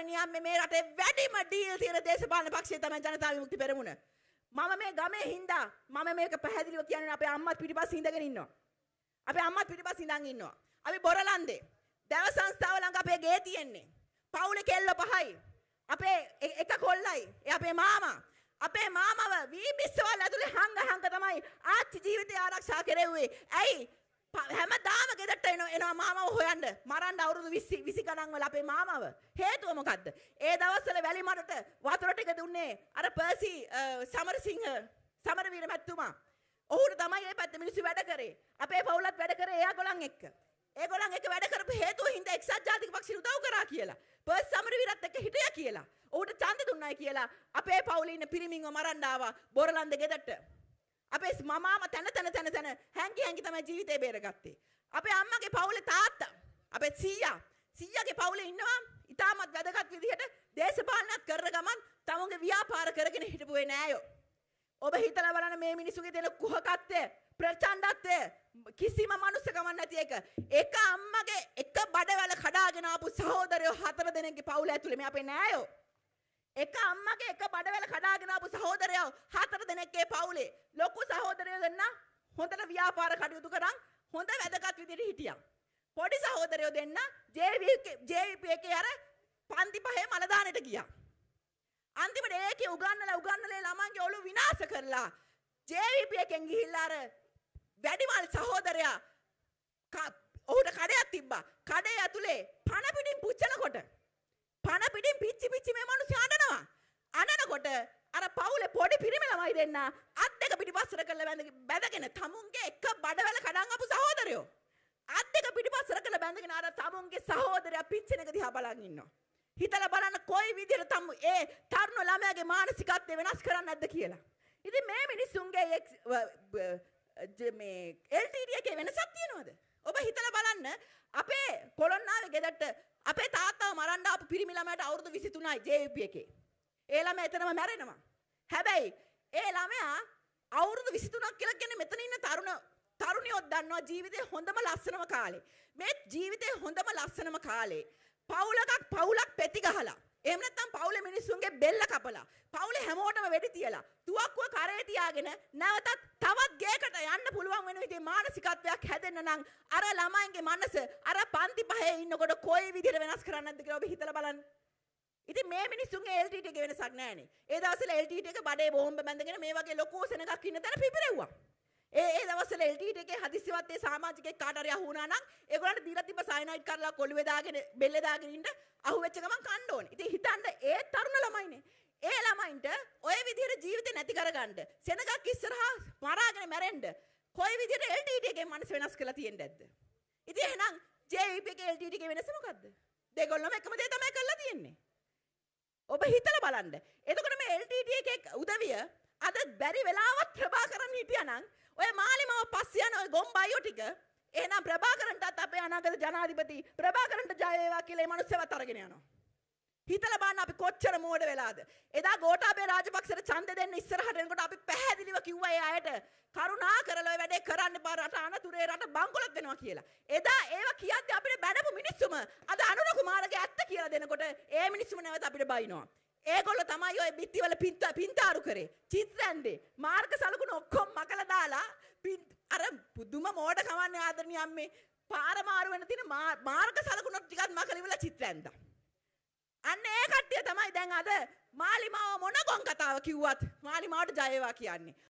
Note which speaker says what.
Speaker 1: ආදරණියම් මේ රටේ වැඩිම ඩීල් තියෙන දේශපාලන පක්ෂය තමයි ජනතා විමුක්ති පෙරමුණ. මම මේ ගමේ හින්දා මම මේක පැහැදිලිව කියන්නේ අපේ අම්මත් පිටිපස්ස ඉඳගෙන ඉන්නවා. අපේ අම්මත් පිටිපස්ස ඉඳන් ඉන්නවා. අපි බොරලන්දේ දැව සංස්ථාව ළඟ අපේ ගේ තියෙන්නේ. පවුලේ කෙල්ල පහයි. අපේ එක කොල්ලයි. ඒ අපේ මාමා. අපේ මාමව වී බිස්සවල් ඇතුලේ හංග හංග තමයි ආච්චි ජීවිතය ආරක්ෂා කෙරෙව්වේ. ඇයි? හැමදාම ගෙදරට එන එනවා මාමව හොයන්න. මරන්න අවුරුදු 20 20 ගණන් වල අපේ මාමව. හේතුව මොකද්ද? ඒ දවස්වල වැලි මඩට වතුර ටික දුන්නේ අර පර්සි සමරසිංහ සමරවීර මැතිතුමා. ඔහුට තමයි මේ පැත්තේ මිනිස්සු වැඩ කරේ. අපේ පවුලත් වැඩ කරේ එයාගොල්ලන් එක්ක. ඒගොල්ලන් එක්ක වැඩ කරපු හේතුව හින්දා එක්සත් ජාතික පක්ෂය උදව් කරා කියලා. පර්සි සමරවීරත් එක්ක හිටියා කියලා. ඔහුට ඡන්ද දුන්නයි කියලා අපේ පවුලේ ඉන්න පිරිමින්ව මරන්න ආවා බොරලන්ද ගෙදරට. අපේ මමාම තැන තැන තැන තැන මගේ තමයි ජීවිතේ බේරගත්තේ. අපේ අම්මගේ පවුලේ තාත්තා, අපේ සීයා, සීයාගේ පවුලේ ඉන්නවා ඉතාමත් වැදගත් විදිහට දේශපාලනත් කරන ගමන් තමුන්ගේ ව්‍යාපාර කරගෙන හිටපුවේ නෑයෝ. ඔබ හිතලා බලන්න මේ මිනිසුගේ දෙන කුහකත්වය, ප්‍රචණ්ඩත්වය කිසිම මනුස්සකමක් නැති එක. එක අම්මගේ එක බඩවැල කඩාගෙන ආපු සහෝදරයෝ හතර දෙනෙක්ගේ පවුල ඇතුලේ මේ අපේ නෑයෝ. එක අම්මගේ එක බඩවැල කඩාගෙන ආපු සහෝදරයෝ හතර දෙනෙක්ගේ පවුලේ ලොකු සහෝදරයෝ දෙන්නා හොඳට ව්‍යාපාර කටයුතු කරන් හොඳ වැදගත් විදිහට හිටියා. පොඩි සහෝදරයෝ දෙන්න JVP එකේ අර පන්ති පහේ මලදානට ගියා. අන්තිමට ඒකේ උගන්නලා උගන්නලා ළමන්ගේ ඔළුව විනාශ කරලා JVP එකෙන් ගිහිල්ලා අර වැඩිමල් සහෝදරයා ඔහුට කඩයක් තිබ්බා. කඩේ ඇතුලේ පණ පිටින් පුච්චනකොට පණ පිටින් පිච්චි පිච්චි මේ මිනිස්සු අඬනවා. අඬනකොට අර පවුලේ පොඩි පිරිමි ළමයි දෙන්නා පිටිපස්සට කරලා බැඳගෙන තමුන්ගේ එක බඩවැල කඩන් අපු සහෝදරයෝ. අත් දෙක පිටිපස්සට කරලා බැඳගෙන අර තමුන්ගේ සහෝදරයා පිච්චෙන එක දිහා බලන් ඉන්නවා. හිතලා බලන්න කොයි විදිහට තම ඒ තරුණ ළමයාගේ මානසිකත්වය වෙනස් කරන්නේ නැද්ද කියලා. ඉතින් මේ මිනිස්සුන්ගේ මේ LTD එකේ වෙනසක් තියෙනවද? ඔබ හිතලා බලන්න අපේ කොළොන්නාවේ ගෙදරට අපේ තාත්තාව මරන්න ආපු පිරිමි ළමයට අවුරුදු 23යි JUP එකේ. ඒ ළමයා එතනම මැරෙනවා. හැබැයි ඒ ළමයා අවුරුදු 23ක් කියලා කියන්නේ මෙතන ඉන්න තරුණ තරුණියොත් දන්නවා ජීවිතේ හොඳම ලස්සනම කාලේ. මේ ජීවිතේ හොඳම ලස්සනම කාලේ. පවුලකක් පවුලක් පෙති ගහලා. එහෙම නැත්නම් පවුලේ මිනිස්සුන්ගේ බෙල්ල කපලා. පවුලේ හැමෝටම වෙඩි තියලා. තුවක්කුව කරේ තියාගෙන නැවතත් තවත් ගේකට යන්න පුළුවන් වෙන විදිහේ මානසිකත්වයක් හැදෙන්න නම් අර ළමයින්ගේ මනස අර පන්ති පහේ ඉන්නකොට කොයි විදිහට වෙනස් කරන්නද කියලා ඔබ හිතලා බලන්න. ඉතින් මේ මිනිස්සුන්ගේ LTT එක වෙනසක් නැහනේ. ඒ දවස්වල LTT එක බඩේ බෝම්බ බැඳගෙන මේ වගේ ලොකු සෙනඟක් ඉන්න තැන පිපිරෙව්වා. ඒ ඒ දවස්වල LTT එකේ හදිස්සියවත් ඒ සමාජිකයෙක් කාට හරි අහු වුණා නම් ඒගොල්ලන්ට දීලා තිබ්බ සයනයිඩ් කරලා කොළුවේ දාගෙන බෙල්ලේ දාගෙන ඉන්න අහුවෙච්ච ගමන් කන්න ඕනේ. ඉතින් හිතන්න ඒ තරුණ ළමයිනේ. ඒ ළමයින්ට ඔය විදිහට ජීවිතේ නැති කරගන්න සෙනඟක් ඉස්සරහා මරාගෙන මැරෙන්න කොයි විදිහට LTT එකේ මනස වෙනස් කරලා තියෙන්නේ නැද්ද? ඉතින් එහෙනම් JEP එකේ LTT එකේ වෙනස මොකද්ද? දෙගොල්ලම එකම දේ තමයි කරලා තියෙන්නේ. ඔබ හිතල බලන්න. එතකොට මේ LTT එකෙක් උදවිය අද බැරි වෙලාවත් ප්‍රභාකරන් හිටියනම් ඔය මාලිමව පස්ස යන ඔය ගොම්බයියෝ ටික එහෙනම් ප්‍රභාකරන්ටත් අපේ අනාගත ජනාධිපති ප්‍රභාකරන්ට ජය වේවා කියලා මේ මිනිස්සුවත් අරගෙන යනවා. හිතල බලන්න අපි කොච්චර මෝඩ වෙලාද. එදා ගෝඨාභය රාජපක්ෂට ඡන්ද දෙන්න ඉස්සරහට එනකොට අපි පැහැදිලිව කිව්වා ඒ අයට කරුණා කරලා ඔය වැඩේ කරන්න බා රට අනතුරේ රට බංකොලොත් වෙනවා කියලා. එදා ඒව කියද්දි අපි අද අනුර කුමාරගේ ඇත්ත කියලා දෙනකොට ඒ මිනිස්සුම නැවත අපිට බයිනවා. ඒගොල්ල තමයි ඔය බිත්තිවල පින්ත පින්තාරු කරේ. චිත්‍රන්නේ මාර්ග සලකුණු ඔක්කොම මකලා දාලා අර පුදුම මෝඩ කවන්නේ ආදරණීය අම්මේ පාර මාරු වෙන තියෙන මාර්ග සලකුණු ටිකක් මකලා ඉවලා චිත්‍රන්දා. අන්න ඒ කට්ටිය තමයි දැන් අද මාලිමාව මොන ගොන් කතාව කිව්වත් මාලිමාවට ජය වේවා කියන්නේ.